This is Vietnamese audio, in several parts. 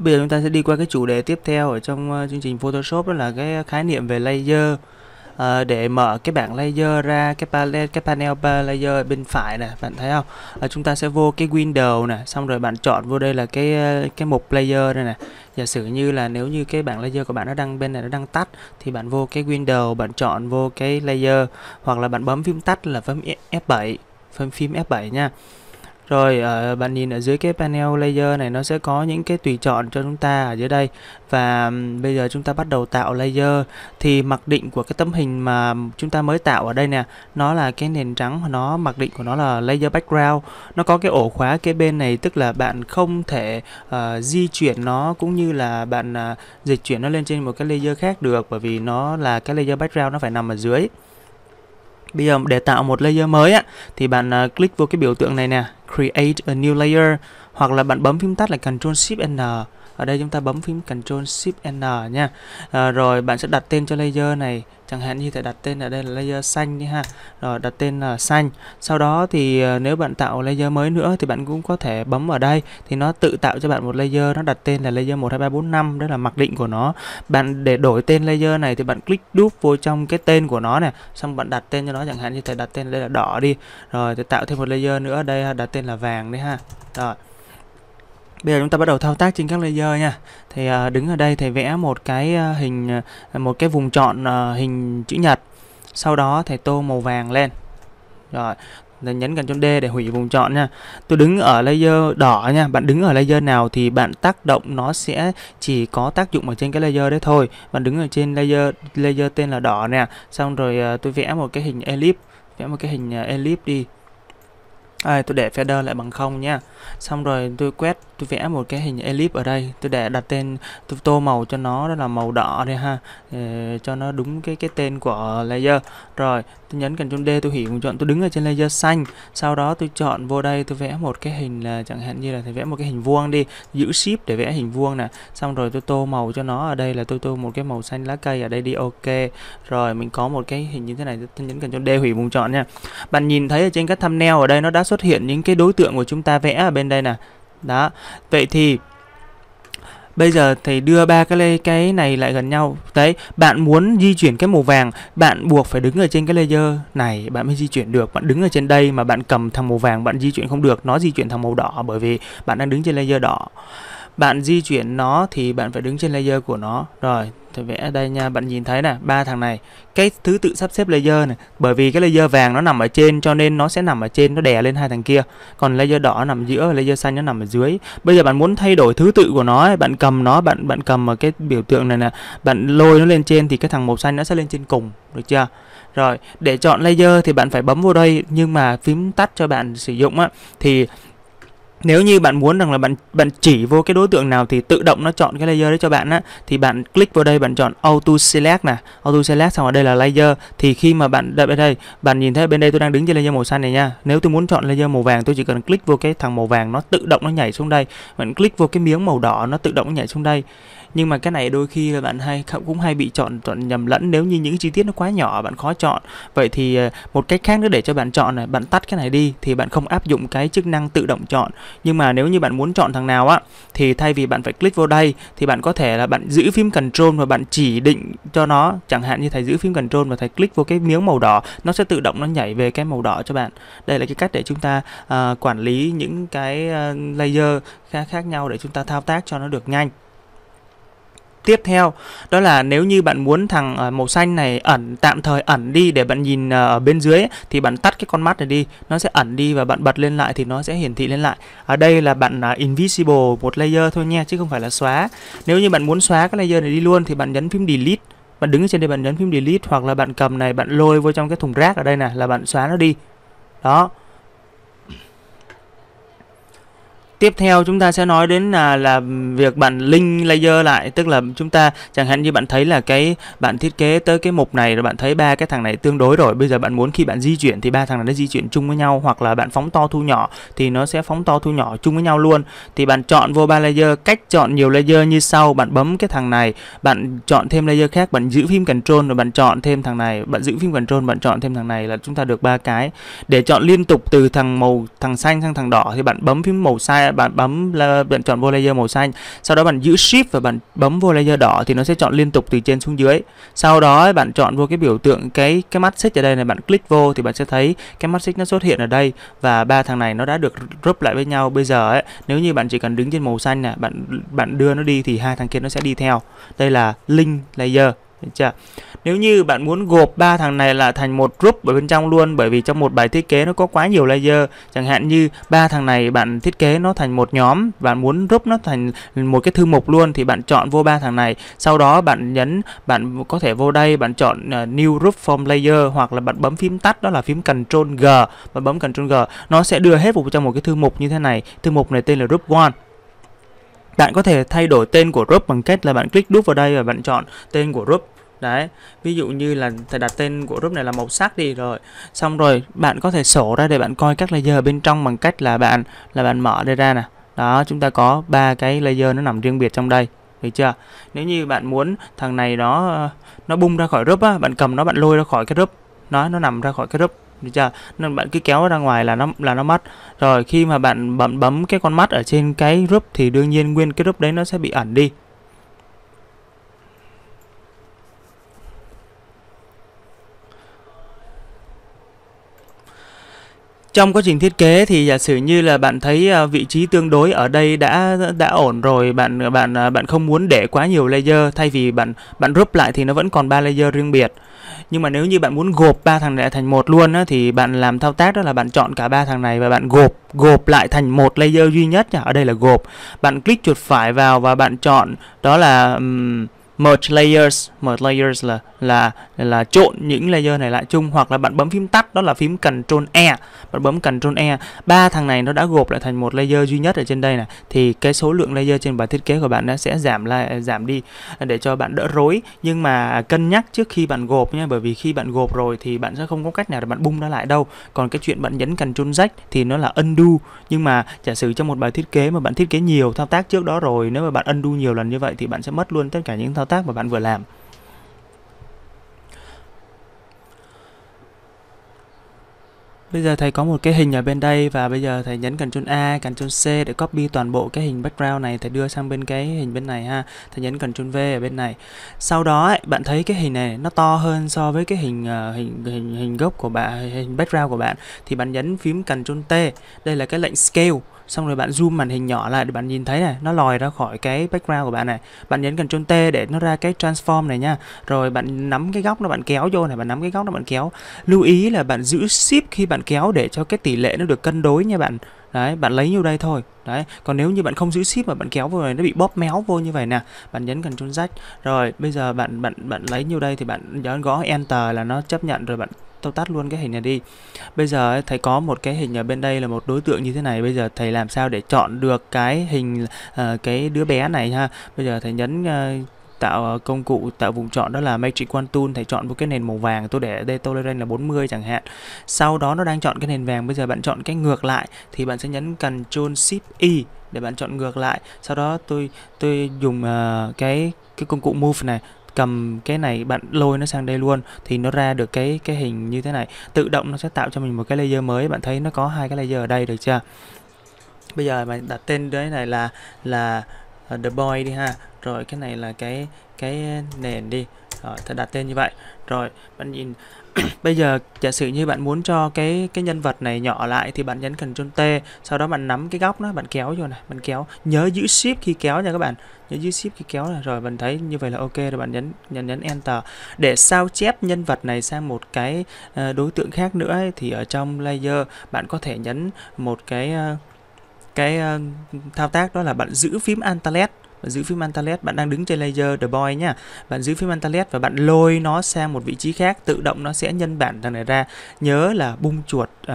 Bây giờ chúng ta sẽ đi qua cái chủ đề tiếp theo ở trong uh, chương trình Photoshop đó là cái khái niệm về layer. À, để mở cái bảng layer ra cái palette cái panel layer bên phải này bạn thấy không à, chúng ta sẽ vô cái window này xong rồi bạn chọn vô đây là cái cái mục layer đây nè. giả sử như là nếu như cái bảng layer của bạn nó đang bên này nó đang tắt thì bạn vô cái window bạn chọn vô cái layer hoặc là bạn bấm phím tắt là phím F7 phím phím F7 nha rồi ở ờ, bạn nhìn ở dưới cái panel layer này nó sẽ có những cái tùy chọn cho chúng ta ở dưới đây và bây giờ chúng ta bắt đầu tạo layer thì mặc định của cái tấm hình mà chúng ta mới tạo ở đây nè, nó là cái nền trắng nó mặc định của nó là layer background. Nó có cái ổ khóa cái bên này tức là bạn không thể uh, di chuyển nó cũng như là bạn uh, dịch chuyển nó lên trên một cái layer khác được bởi vì nó là cái layer background nó phải nằm ở dưới. Bây giờ để tạo một layer mới á, thì bạn uh, click vô cái biểu tượng này nè, create a new layer hoặc là bạn bấm phím tắt là Ctrl Shift N ở đây chúng ta bấm phím Ctrl Shift N nha à, rồi bạn sẽ đặt tên cho layer này chẳng hạn như thể đặt tên ở đây là layer xanh đi ha rồi đặt tên là xanh sau đó thì à, nếu bạn tạo layer mới nữa thì bạn cũng có thể bấm vào đây thì nó tự tạo cho bạn một layer nó đặt tên là layer 1 2 3 4 5 đó là mặc định của nó bạn để đổi tên layer này thì bạn click đúp vô trong cái tên của nó này xong bạn đặt tên cho nó chẳng hạn như thể đặt tên đây là đỏ đi rồi thì tạo thêm một layer nữa đây ha đặt tên là vàng đấy ha rồi Bây giờ chúng ta bắt đầu thao tác trên các layer nha. Thì à, đứng ở đây thầy vẽ một cái à, hình à, một cái vùng trọn hình chữ nhật. Sau đó thầy tô màu vàng lên. Rồi, là nhấn cần chấm D để hủy vùng chọn nha. Tôi đứng ở layer đỏ nha. Bạn đứng ở layer nào thì bạn tác động nó sẽ chỉ có tác dụng ở trên cái layer đấy thôi. Bạn đứng ở trên layer layer tên là đỏ nè. Xong rồi tôi vẽ một cái hình elip, vẽ một cái hình elip đi à, tôi để feather lại bằng không nha xong rồi tôi quét tôi vẽ một cái hình ellipse ở đây tôi để đặt tên tôi tô màu cho nó đó là màu đỏ đây ha để ờ, cho nó đúng cái cái tên của layer rồi tôi nhấn Ctrl D tôi hủy vùng chọn tôi đứng ở trên layer xanh sau đó tôi chọn vô đây tôi vẽ một cái hình là chẳng hạn như là thầy vẽ một cái hình vuông đi giữ ship để vẽ hình vuông nè xong rồi tôi tô màu cho nó ở đây là tôi tô một cái màu xanh lá cây ở đây đi ok rồi mình có một cái hình như thế này tôi nhấn Ctrl D hủy vùng chọn nha bạn nhìn thấy ở trên các thumbnail ở đây nó đã xuất hiện những cái đối tượng của chúng ta vẽ ở bên đây nè đó vậy thì bây giờ thầy đưa ba cái lê cái này lại gần nhau đấy bạn muốn di chuyển cái màu vàng bạn buộc phải đứng ở trên cái laser này bạn mới di chuyển được bạn đứng ở trên đây mà bạn cầm thằng màu vàng bạn di chuyển không được nó di chuyển thằng màu đỏ bởi vì bạn đang đứng trên laser đỏ bạn di chuyển nó thì bạn phải đứng trên laser của nó rồi tôi vẽ đây nha bạn nhìn thấy nè ba thằng này cái thứ tự sắp xếp laser này bởi vì cái laser vàng nó nằm ở trên cho nên nó sẽ nằm ở trên nó đè lên hai thằng kia còn laser đỏ nằm giữa và layer xanh nó nằm ở dưới bây giờ bạn muốn thay đổi thứ tự của nó bạn cầm nó bạn bạn cầm ở cái biểu tượng này nè bạn lôi nó lên trên thì cái thằng màu xanh nó sẽ lên trên cùng được chưa rồi để chọn laser thì bạn phải bấm vào đây nhưng mà phím tắt cho bạn sử dụng á thì nếu như bạn muốn rằng là bạn bạn chỉ vô cái đối tượng nào thì tự động nó chọn cái layer đấy cho bạn á thì bạn click vào đây bạn chọn auto select nè auto select xong ở đây là layer thì khi mà bạn đợi ở đây bạn nhìn thấy bên đây tôi đang đứng trên layer màu xanh này nha nếu tôi muốn chọn layer màu vàng tôi chỉ cần click vô cái thằng màu vàng nó tự động nó nhảy xuống đây bạn click vô cái miếng màu đỏ nó tự động nó nhảy xuống đây nhưng mà cái này đôi khi là bạn hay cũng hay bị chọn chọn nhầm lẫn nếu như những chi tiết nó quá nhỏ bạn khó chọn vậy thì ờ, một cách khác nữa để cho bạn chọn này bạn tắt cái này đi thì bạn không áp dụng cái chức năng tự động chọn nhưng mà nếu như bạn muốn chọn thằng nào á thì thay vì bạn phải click vô đây thì bạn có thể là bạn giữ phím control và bạn chỉ định cho nó chẳng hạn như thầy giữ phím control và thầy click vô cái miếng màu đỏ nó sẽ tự động nó nhảy về cái màu đỏ cho bạn đây là cái cách để chúng ta uh, quản lý những cái uh, layer khác, khác nhau để chúng ta thao tác cho nó được nhanh tiếp theo đó là nếu như bạn muốn thằng ờ, màu xanh này ẩn tạm thời ẩn đi để bạn nhìn ờ, ở bên dưới thì bạn tắt cái con mắt này đi nó sẽ ẩn đi và bạn bật lên lại thì nó sẽ hiển thị lên lại ở đây là bạn à, invisible một layer thôi nha chứ không phải là xóa nếu như bạn muốn xóa cái layer này đi luôn thì bạn nhấn phím delete bạn đứng trên đây bạn nhấn phím delete hoặc là bạn cầm này bạn lôi vô trong cái thùng rác ở đây này là bạn xóa nó đi đó tiếp theo chúng ta sẽ nói đến là là việc bạn link layer lại tức là chúng ta chẳng hạn như bạn thấy là cái bạn thiết kế tới cái mục này rồi bạn thấy ba cái thằng này tương đối rồi bây giờ bạn muốn khi bạn di chuyển thì ba thằng này nó di chuyển chung với nhau hoặc là bạn phóng to thu nhỏ thì nó sẽ phóng to thu nhỏ chung với nhau luôn thì bạn chọn vô ba layer cách chọn nhiều layer như sau bạn bấm cái thằng này bạn chọn thêm layer khác bạn giữ phim control rồi bạn chọn thêm thằng này bạn giữ phim control bạn chọn thêm thằng này là chúng ta được ba cái để chọn liên tục từ thằng màu thằng xanh sang thằng đỏ thì bạn bấm phím màu xanh bạn bấm là bạn chọn vô layer màu xanh sau đó bạn giữ shift và bạn bấm vô layer đỏ thì nó sẽ chọn liên tục từ trên xuống dưới sau đó bạn chọn vô cái biểu tượng cái cái mắt xích ở đây này bạn click vô thì bạn sẽ thấy cái mắt xích nó xuất hiện ở đây và ba thằng này nó đã được group lại với nhau bây giờ ấy nếu như bạn chỉ cần đứng trên màu xanh nè bạn bạn đưa nó đi thì hai thằng kia nó sẽ đi theo đây là link layer chưa? Nếu như bạn muốn gộp ba thằng này là thành một group ở bên trong luôn bởi vì trong một bài thiết kế nó có quá nhiều layer, chẳng hạn như ba thằng này bạn thiết kế nó thành một nhóm, bạn muốn group nó thành một cái thư mục luôn thì bạn chọn vô ba thằng này. Sau đó bạn nhấn bạn có thể vô đây bạn chọn uh, new group from layer hoặc là bạn bấm phím tắt đó là phím control G và bấm control G. Nó sẽ đưa hết vào trong một cái thư mục như thế này. Thư mục này tên là group one bạn có thể thay đổi tên của group bằng cách là bạn click đúp vào đây và bạn chọn tên của group đấy ví dụ như là thầy đặt tên của group này là màu sắc đi rồi xong rồi bạn có thể sổ ra để bạn coi các layer bên trong bằng cách là bạn là bạn mở đây ra nè đó chúng ta có ba cái layer nó nằm riêng biệt trong đây được chưa nếu như bạn muốn thằng này nó nó bung ra khỏi group á bạn cầm nó bạn lôi ra khỏi cái group nó nó nằm ra khỏi cái group được chưa nên bạn cứ kéo ra ngoài là nó là nó mất rồi khi mà bạn bấm bấm cái con mắt ở trên cái group thì đương nhiên nguyên cái group đấy nó sẽ bị ẩn đi Trong quá trình thiết kế thì giả sử như là bạn thấy à, vị trí tương đối ở đây đã đã ổn rồi, bạn bạn à, bạn không muốn để quá nhiều layer thay vì bạn bạn group lại thì nó vẫn còn ba layer riêng biệt. Nhưng mà nếu như bạn muốn gộp ba thằng này thành một luôn á, thì bạn làm thao tác đó là bạn chọn cả ba thằng này và bạn gộp gộp lại thành một layer duy nhất. Ở đây là gộp. Bạn click chuột phải vào và bạn chọn đó là um, merge layers merge layers là là là trộn những layer này lại chung hoặc là bạn bấm phím tắt đó là phím control e bạn bấm control e ba thằng này nó đã gộp lại thành một layer duy nhất ở trên đây này thì cái số lượng layer trên bài thiết kế của bạn nó sẽ giảm lại giảm đi để cho bạn đỡ rối nhưng mà cân nhắc trước khi bạn gộp nhé, bởi vì khi bạn gộp rồi thì bạn sẽ không có cách nào để bạn bung nó lại đâu còn cái chuyện bạn nhấn control z thì nó là undo nhưng mà giả sử trong một bài thiết kế mà bạn thiết kế nhiều thao tác trước đó rồi nếu mà bạn undo nhiều lần như vậy thì bạn sẽ mất luôn tất cả những thao tác mà bạn vừa làm Bây giờ thầy có một cái hình ở bên đây và bây giờ thầy nhấn Ctrl A, Ctrl C để copy toàn bộ cái hình background này thầy đưa sang bên cái hình bên này ha. Thầy nhấn Ctrl V ở bên này. Sau đó ấy, bạn thấy cái hình này nó to hơn so với cái hình ờ, hình hình hình gốc của bạn hình background của bạn thì bạn nhấn phím Ctrl T. Đây là cái lệnh scale xong rồi bạn zoom màn hình nhỏ lại để bạn nhìn thấy này nó lòi ra khỏi cái background của bạn này bạn nhấn Ctrl T để nó ra cái transform này nha rồi bạn nắm cái góc nó bạn kéo vô này bạn nắm cái góc nó bạn kéo lưu ý là bạn giữ shift khi bạn kéo để cho cái tỷ lệ nó được cân đối nha bạn đấy bạn lấy nhiêu đây thôi đấy còn nếu như bạn không giữ ship mà bạn kéo vào này nó bị bóp méo vô như vậy nè bạn nhấn cần trốn rách rồi bây giờ bạn bạn bạn lấy nhiêu đây thì bạn nhấn gõ enter là nó chấp nhận rồi bạn tao tắt luôn cái hình này đi bây giờ thầy có một cái hình ở bên đây là một đối tượng như thế này bây giờ thầy làm sao để chọn được cái hình uh, cái đứa bé này ha bây giờ thầy nhấn uh, tạo ờ, công cụ tạo vùng chọn đó là Matrix One thầy chọn một cái nền màu vàng tôi để đây tolerance là 40 chẳng hạn sau đó nó đang chọn cái nền vàng bây giờ bạn chọn cái ngược lại thì bạn sẽ nhấn Ctrl Shift Y e để bạn chọn ngược lại sau đó tôi tôi dùng uh, cái cái công cụ move này cầm cái này bạn lôi nó sang đây luôn thì nó ra được cái cái hình như thế này tự động nó sẽ tạo cho mình một cái layer mới bạn thấy nó có hai cái layer ở đây được chưa bây giờ mình đặt tên đấy này là là Ờ, the boy đi ha rồi cái này là cái cái nền đi rồi ta đặt tên như vậy rồi bạn nhìn bây giờ giả sử như bạn muốn cho cái cái nhân vật này nhỏ lại thì bạn nhấn Ctrl T sau đó bạn nắm cái góc nó bạn kéo vô này bạn kéo nhớ giữ shift khi kéo nha các bạn nhớ giữ shift khi kéo này rồi bạn thấy như vậy là ok rồi bạn nhấn nhấn nhấn enter để sao chép nhân vật này sang một cái ờ, đối tượng khác nữa ấy, thì ở trong layer bạn có thể nhấn một cái ờ, cái ờ, thao tác đó là bạn giữ phím Antalet bạn giữ phím Antalet, bạn đang đứng trên layer The Boy nhá. Bạn giữ phím Antalet và bạn lôi nó sang một vị trí khác, tự động nó sẽ nhân bản thằng này ra. Nhớ là bung chuột uh,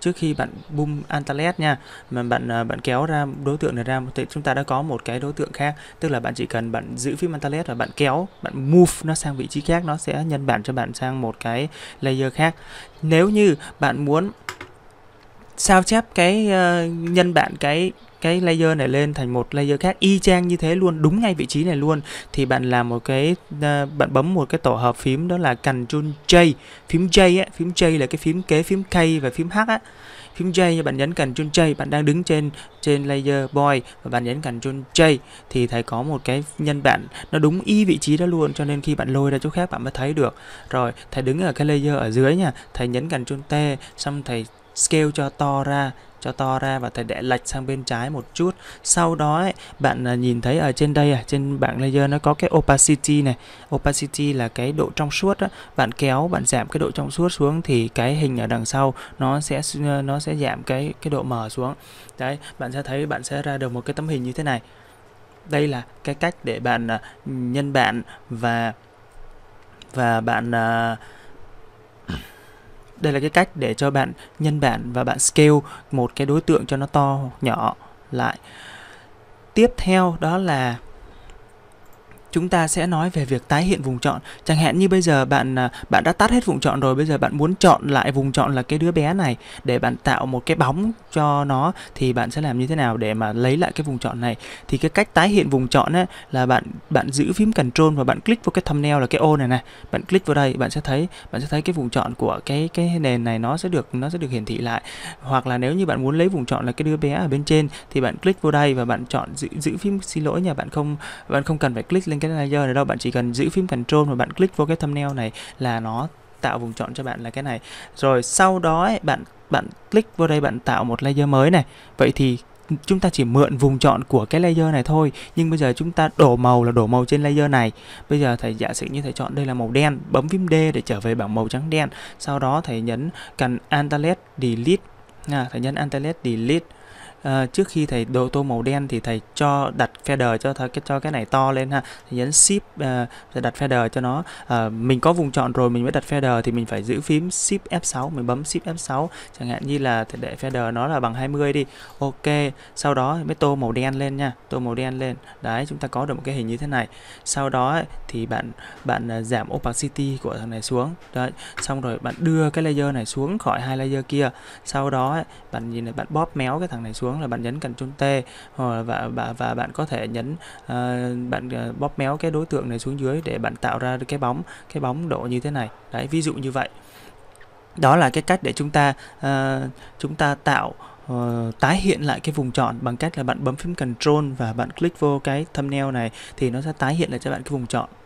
trước khi bạn bung Antalet nha. Mà bạn uh, bạn kéo ra đối tượng này ra, thì chúng ta đã có một cái đối tượng khác, tức là bạn chỉ cần bạn giữ phím Antalet và bạn kéo, bạn move nó sang vị trí khác, nó sẽ nhân bản cho bạn sang một cái layer khác. Nếu như bạn muốn sao chép cái uh, nhân bản cái cái layer này lên thành một layer khác y chang như thế luôn đúng ngay vị trí này luôn thì bạn làm một cái uh, bạn bấm một cái tổ hợp phím đó là Ctrl J phím J á phím J là cái phím kế phím K và phím H á phím J bạn nhấn Ctrl J bạn đang đứng trên trên layer boy và bạn nhấn Ctrl J thì thấy có một cái nhân bản nó đúng y vị trí đó luôn cho nên khi bạn lôi ra chỗ khác bạn mới thấy được rồi thầy đứng ở cái layer ở dưới nha thầy nhấn Ctrl T xong thầy scale cho to ra cho to ra và thầy để lệch sang bên trái một chút sau đó ấy, bạn à, nhìn thấy ở trên đây à, trên bảng layer nó có cái opacity này opacity là cái độ trong suốt đó. bạn kéo bạn giảm cái độ trong suốt xuống thì cái hình ở đằng sau nó sẽ ờ, nó sẽ giảm cái cái độ mở xuống đấy bạn sẽ thấy bạn sẽ ra được một cái tấm hình như thế này đây là cái cách để bạn à, nhân bạn và và bạn uh, đây là cái cách để cho bạn nhân bản và bạn scale một cái đối tượng cho nó to nhỏ lại tiếp theo đó là chúng ta sẽ nói về việc tái hiện vùng chọn chẳng hạn như bây giờ bạn à, bạn đã tắt hết vùng chọn rồi bây giờ bạn muốn chọn lại vùng chọn là cái đứa bé này để bạn tạo một cái bóng cho nó thì bạn sẽ làm như thế nào để mà lấy lại cái vùng chọn này thì cái cách tái hiện vùng chọn ấy, là bạn bạn giữ phím control và bạn click vào cái thumbnail là cái ô này này bạn click vào đây bạn sẽ thấy bạn sẽ thấy cái vùng chọn của cái cái nền này nó sẽ được nó sẽ được hiển thị lại hoặc là nếu như bạn muốn lấy vùng chọn là cái đứa bé ở bên trên thì bạn click vào đây và bạn chọn giữ giữ phím xin lỗi nhà bạn không bạn không cần phải click lên cái layer này đâu bạn chỉ cần giữ phím control và bạn click vô cái thumbnail này là nó tạo vùng chọn cho bạn là cái này rồi sau đó ấy, bạn bạn click vô đây bạn tạo một layer mới này vậy thì chúng ta chỉ mượn vùng chọn của cái layer này thôi nhưng bây giờ chúng ta đổ màu là đổ màu trên layer này bây giờ thầy giả sử như thầy chọn đây là màu đen bấm phím D để trở về bảng màu trắng đen sau đó thầy nhấn cần Antalet Delete à, thầy nhấn Antalet Delete Ờ, trước khi thầy độ tô màu đen thì thầy cho đặt feather cho thầy cho cái này to lên ha thầy nhấn shift à, ờ, đặt feather cho nó à, mình có vùng chọn rồi mình mới đặt feather thì mình phải giữ phím shift F6 mình bấm shift F6 chẳng hạn như là thầy để feather nó là bằng 20 đi ok sau đó mới tô màu đen lên nha tô màu đen lên đấy chúng ta có được một cái hình như thế này sau đó thì bạn bạn giảm opacity của thằng này xuống đấy xong rồi bạn đưa cái layer này xuống khỏi hai layer kia sau đó bạn nhìn này bạn bóp méo cái thằng này xuống xuống là bạn nhấn Ctrl T hoặc và và và bạn có thể nhấn uh, bạn ờ, bóp méo cái đối tượng này xuống dưới để bạn tạo ra cái bóng cái bóng độ như thế này đấy ví dụ như vậy đó là cái cách để chúng ta uh, chúng ta tạo Uh, tái hiện lại cái vùng chọn bằng cách là bạn bấm phím Control và bạn click vô cái thumbnail này thì nó sẽ tái hiện lại cho bạn cái vùng chọn.